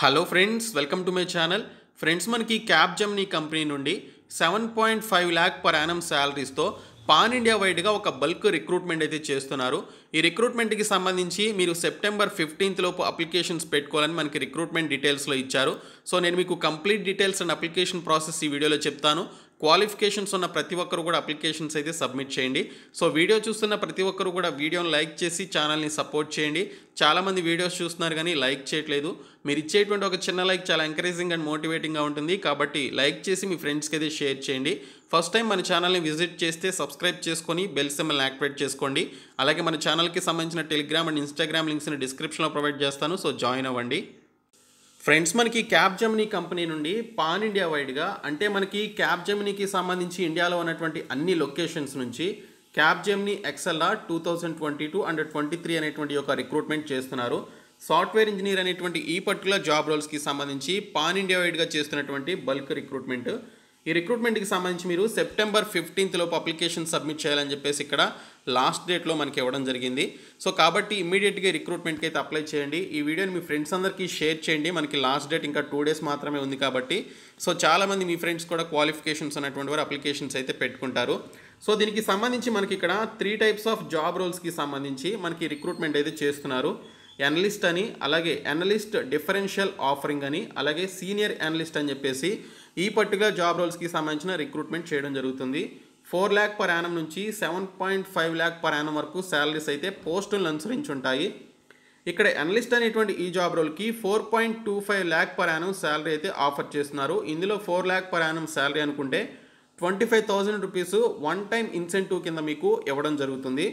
hello friends welcome to my channel friends మనకి Capgemini company నుండి seven point five lakh per annum శాలరీస్తో pan India వైడ్గా ఒక bulk recruitment అయితే చేస్తున్నారు ఈ రిక్రూట్మెంట్కి సంబంధించి మీరు సెప్టెంబర్ ఫిఫ్టీన్త్ లోపు అప్లికేషన్స్ పెట్టుకోవాలని మనకి రిక్రూట్మెంట్ డీటెయిల్స్లో ఇచ్చారు సో నేను మీకు complete details and application process ఈ వీడియోలో చెప్తాను క్వాలిఫికేషన్స్ ఉన్న ప్రతి ఒక్కరు కూడా అప్లికేషన్స్ అయితే సబ్మిట్ చేయండి సో వీడియో చూస్తున్న ప్రతి ఒక్కరు కూడా వీడియోని లైక్ చేసి ఛానల్ని సపోర్ట్ చేయండి చాలామంది వీడియోస్ చూస్తున్నారు కానీ లైక్ చేయట్లేదు మీరు ఇచ్చేటువంటి ఒక చిన్న లైక్ చాలా ఎంకరేజింగ్ అండ్ మోటివేటింగ్గా ఉంటుంది కాబట్టి లైక్ చేసి మీ ఫ్రెండ్స్కి అయితే షేర్ చేయండి ఫస్ట్ టైం మన ఛానల్ని విజిట్ చేస్తే సబ్స్క్రైబ్ చేసుకొని బెల్ సిమ్మల్ని యాక్టివేట్ చేసుకోండి అలాగే మన ఛానల్కి సంబంధించిన టెలిగ్రామ్ అండ్ ఇన్స్టాగ్రామ్ లింక్స్ని డిస్క్రిప్షన్లో ప్రొవైడ్ చేస్తాను సో జాయిన్ అవ్వండి ఫ్రెండ్స్ మనకి క్యాబ్ జమినీ కంపెనీ నుండి పాన్ ఇండియా వైడ్గా అంటే మనకి క్యాబ్ జమినీకి సంబంధించి ఇండియాలో ఉన్నటువంటి అన్ని లొకేషన్స్ నుంచి Capgemini Exceller two thousand twenty two and twenty three అనేటువంటి ఒక రిక్రూట్మెంట్ చేస్తున్నారు సాఫ్ట్వేర్ ఇంజనీర్ అనేటువంటి ఈ పర్టికులర్ జాబ్ రోల్స్కి సంబంధించి పాన్ ఇండియా వైడ్గా చేస్తున్నటువంటి బల్క్ రిక్రూట్మెంట్ ఈ రిక్రూట్మెంట్కి సంబంధించి మీరు సెప్టెంబర్ ఫిఫ్టీన్త్లో అప్లికేషన్ సబ్మిట్ చేయాలని చెప్పేసి ఇక్కడ లాస్ట్ డేట్లో మనకి ఇవ్వడం జరిగింది సో కాబట్టి ఇమీడియట్గా రిక్రూట్మెంట్కి అయితే అప్లై చేయండి ఈ వీడియోని మీ ఫ్రెండ్స్ అందరికీ షేర్ చేయండి మనకి లాస్ట్ డేట్ ఇంకా టూ డేస్ మాత్రమే ఉంది కాబట్టి సో చాలామంది మీ ఫ్రెండ్స్ కూడా క్వాలిఫికేషన్స్ అనేటువంటి వారు అప్లికేషన్స్ అయితే పెట్టుకుంటారు సో దీనికి సంబంధించి మనకి ఇక్కడ త్రీ టైప్స్ ఆఫ్ జాబ్ రోల్స్కి సంబంధించి మనకి రిక్రూట్మెంట్ అయితే చేస్తున్నారు అనలిస్ట్ అని అలాగే అనలిస్ట్ డిఫరెన్షియల్ ఆఫరింగ్ అని అలాగే సీనియర్ అనలిస్ట్ అని చెప్పేసి ఈ పర్టికులర్ జాబ్ రోల్స్కి సంబంధించిన రిక్రూట్మెంట్ చేయడం జరుగుతుంది ఫోర్ ల్యాక్ పర్ యానం నుంచి seven point five lakh per annum వరకు శాలరీస్ అయితే పోస్టులను అనుసరించి ఉంటాయి ఇక్కడ అనలిస్ట్ అనేటువంటి ఈ జాబ్ రోల్కి four point two five lakh per annum salary అయితే ఆఫర్ చేస్తున్నారు ఇందులో four lakh per annum salary అనుకుంటే twenty five thousand rupees one time incentive కింద మీకు ఇవ్వడం జరుగుతుంది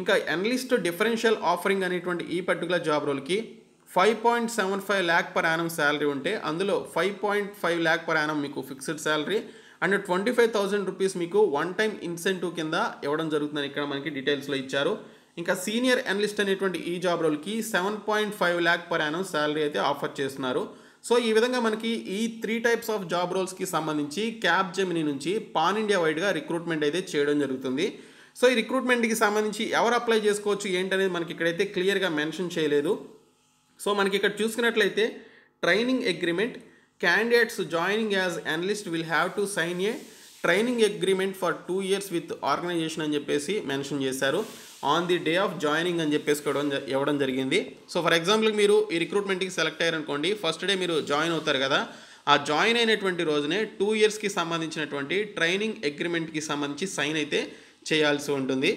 ఇంకా అనలిస్ట్ డిఫరెన్షియల్ ఆఫరింగ్ అనేటువంటి ఈ పర్టికులర్ జాబ్ రోల్కి five point seven five lakh per annum salary ఉంటే అందులో five point five lakh per annum మీకు fixed salary and twenty five thousand rupees మీకు వన్ టైం ఇన్సెంటివ్ కింద ఇవ్వడం జరుగుతుందని ఇక్కడ మనకి డీటెయిల్స్లో ఇచ్చారు ఇంకా సీనియర్ అనలిస్ట్ అనేటువంటి ఈ జాబ్ రోల్కి seven point five lakh per annum salary అయితే ఆఫర్ చేస్తున్నారు సో ఈ విధంగా మనకి ఈ త్రీ టైప్స్ ఆఫ్ జాబ్ రోల్స్కి సంబంధించి క్యాబ్ జెమినీ నుంచి పాన్ ఇండియా వైడ్గా రిక్రూట్మెంట్ అయితే చేయడం జరుగుతుంది సో ఈ రిక్రూట్మెంట్కి సంబంధించి ఎవరు అప్లై చేసుకోవచ్చు ఏంటనేది మనకి ఇక్కడైతే క్లియర్గా మెన్షన్ చేయలేదు సో మనకి ఇక్కడ చూసుకున్నట్లయితే training agreement candidates joining as analyst will have to sign a training agreement for two years with organization అని చెప్పేసి మెన్షన్ చేశారు on the day of joining అని చెప్పేసి ఇవ్వడం జరిగింది సో ఫర్ ఎగ్జాంపుల్ మీరు ఈ రిక్రూట్మెంట్కి సెలెక్ట్ అయ్యారనుకోండి ఫస్ట్ డే మీరు జాయిన్ అవుతారు కదా ఆ జాయిన్ అయినటువంటి రోజునే టూ ఇయర్స్కి సంబంధించినటువంటి ట్రైనింగ్ అగ్రిమెంట్కి సంబంధించి సైన్ అయితే చేయాల్సి ఉంటుంది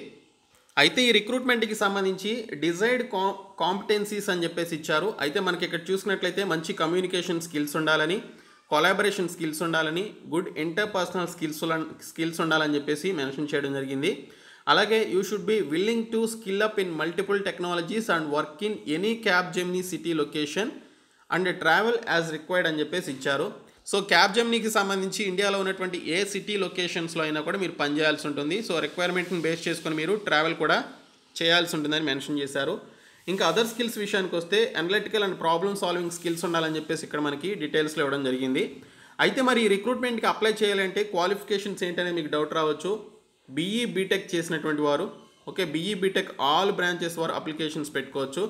అయితే ఈ రిక్రూట్మెంట్కి సంబంధించి డిజైర్డ్ కా కాంపిటెన్సీస్ అని చెప్పేసి ఇచ్చారు అయితే మనకి ఇక్కడ చూసినట్లయితే మంచి కమ్యూనికేషన్ స్కిల్స్ ఉండాలని కొలాబరేషన్ స్కిల్స్ ఉండాలని గుడ్ ఇంటర్పర్సనల్ స్కిల్స్ స్కిల్స్ ఉండాలని చెప్పేసి మెన్షన్ చేయడం జరిగింది అలాగే you should be willing to skill up in multiple technologies and work in any Capgemini city location and travel as required అని చెప్పేసి ఇచ్చారు సో క్యాబ్ క్యాబ్జెమ్నీకి సంబంధించి ఇండియాలో ఉన్నటువంటి ఏ సిటీ లొకేషన్స్లో అయినా కూడా మీరు పనిచేయాల్సి ఉంటుంది సో రిక్వైర్మెంట్ని బేస్ చేసుకొని మీరు ట్రావెల్ కూడా చేయాల్సి ఉంటుందని మెన్షన్ చేశారు ఇంకా అదర్ స్కిల్స్ విషయానికి వస్తే analytical and problem solving skills ఉండాలని చెప్పేసి ఇక్కడ మనకి డీటెయిల్స్లో ఇవ్వడం జరిగింది అయితే మరి ఈ రిక్రూట్మెంట్కి అప్లై చేయాలంటే క్వాలిఫికేషన్స్ ఏంటనేది మీకు డౌట్ రావచ్చు బీఈ బీటెక్ e చేసినటువంటి వారు okay BE BTech all branches వారు అప్లికేషన్స్ పెట్టుకోవచ్చు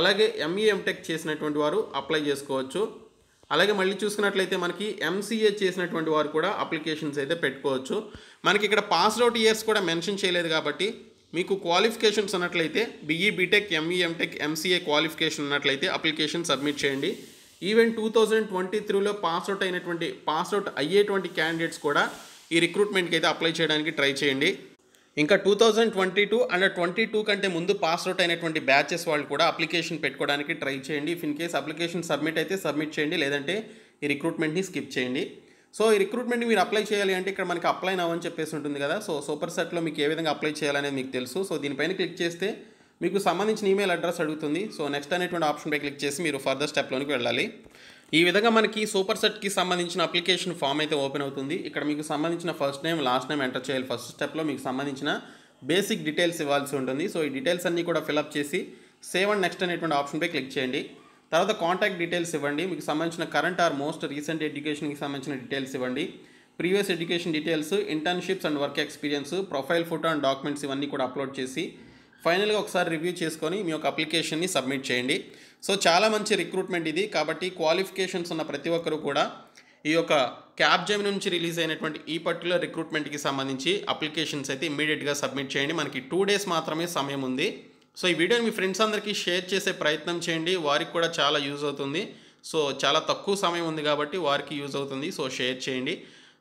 అలాగే ఎంఈఎంటెక్ e చేసినటువంటి వారు అప్లై చేసుకోవచ్చు అలాగే మళ్ళీ చూసుకున్నట్లయితే మనకి ఎంసీఏ చేసినటువంటి వారు కూడా అప్లికేషన్స్ అయితే పెట్టుకోవచ్చు మనకి ఇక్కడ పాస్డ్ అవుట్ ఇయర్స్ కూడా మెన్షన్ చేయలేదు కాబట్టి మీకు క్వాలిఫికేషన్స్ ఉన్నట్లయితే BE BTech ME MTech MCA qualification ఉన్నట్లయితే అప్లికేషన్ సబ్మిట్ చేయండి ఈవెన్ టూ థౌజండ్ ట్వంటీ త్రీలో పాస్అవుట్ అయినటువంటి పాస్అవుట్ అయ్యేటువంటి క్యాండిడేట్స్ కూడా ఈ రిక్రూట్మెంట్కి అయితే అప్లై చేయడానికి ట్రై చేయండి ఇంకా two thousand twenty two and twenty two కంటే ముందు పాస్ అవుట్ అయినటువంటి బ్యాచెస్ వాళ్ళు కూడా అప్లికేషన్ పెట్టుకోవడానికి ట్రై చేయండి if in case application submit అయితే సబ్మిట్ చేయండి లేదంటే ఈ రిక్రూట్మెంట్ని స్కిప్ చేయండి సో ఈ రిక్రూట్మెంట్ని మీరు అప్లై చేయాలి అంటే ఇక్కడ మనకి అప్లై నవ్వని చెప్పేసి ఉంటుంది కదా సో సూపర్ సెట్లో మీకు ఏ విధంగా అప్లై చేయాలనేది మీకు తెలుసు సో దీనిపైన క్లిక్ చేస్తే మీకు సంబంధించిన ఈమెయిల్ అడ్రస్ అడుగుతుంది సో నెక్స్ట్ అనేటువంటి ఆప్షన్పై క్లిక్ చేసి మీరు ఫర్దర్ స్టెప్లోనికి వెళ్ళాలి ఈ విధంగా మనకి సూపర్ సెట్కి సంబంధించిన అప్లికేషన్ ఫామ్ అయితే ఓపెన్ అవుతుంది ఇక్కడ మీకు సంబంధించిన first name last name enter చేయాలి ఫస్ట్ స్టెప్లో మీకు సంబంధించిన బేసిక్ డీటెయిల్స్ ఇవ్వాల్సి ఉంటుంది సో ఈ డీటెయిల్స్ అన్నీ కూడా ఫిలప్ చేసి సేవ్ అండ్ నెక్స్ట్ అనేటువంటి ఆప్షన్పై క్లిక్ చేయండి తర్వాత కాంటాక్ట్ డీటెయిల్స్ ఇవ్వండి మీకు సంబంధించిన కరెంట్ ఆర్ మోస్ట్ రీసెంట్ ఎడ్యుకేషన్కి సంబంధించిన డీటెయిల్స్ ఇవ్వండి previous education details internships and work experience profile photo and documents ఇవన్నీ కూడా అప్లోడ్ చేసి ఫైనల్గా ఒకసారి రివ్యూ చేసుకొని మీ యొక్క అప్లికేషన్ని సబ్మిట్ చేయండి సో చాలా మంచి రిక్రూట్మెంట్ ఇది కాబట్టి క్వాలిఫికేషన్స్ ఉన్న ప్రతి ఒక్కరూ కూడా ఈ యొక్క క్యాబ్ జైమ్ నుంచి రిలీజ్ అయినటువంటి ఈ పర్టికులర్ రిక్రూట్మెంట్కి సంబంధించి అప్లికేషన్స్ అయితే ఇమీడియట్గా సబ్మిట్ చేయండి మనకి టూ డేస్ మాత్రమే సమయం ఉంది సో ఈ వీడియోని మీ ఫ్రెండ్స్ అందరికీ షేర్ చేసే ప్రయత్నం చేయండి వారికి కూడా చాలా యూజ్ అవుతుంది సో చాలా తక్కువ సమయం ఉంది కాబట్టి వారికి యూజ్ అవుతుంది సో షేర్ చేయండి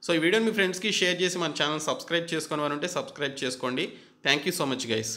సో ఈ వీడియోని మీ ఫ్రెండ్స్కి షేర్ చేసి మన ఛానల్ సబ్స్క్రైబ్ చేసుకుని వారు ఉంటే సబ్స్క్రైబ్ చేసుకోండి thank you so much guys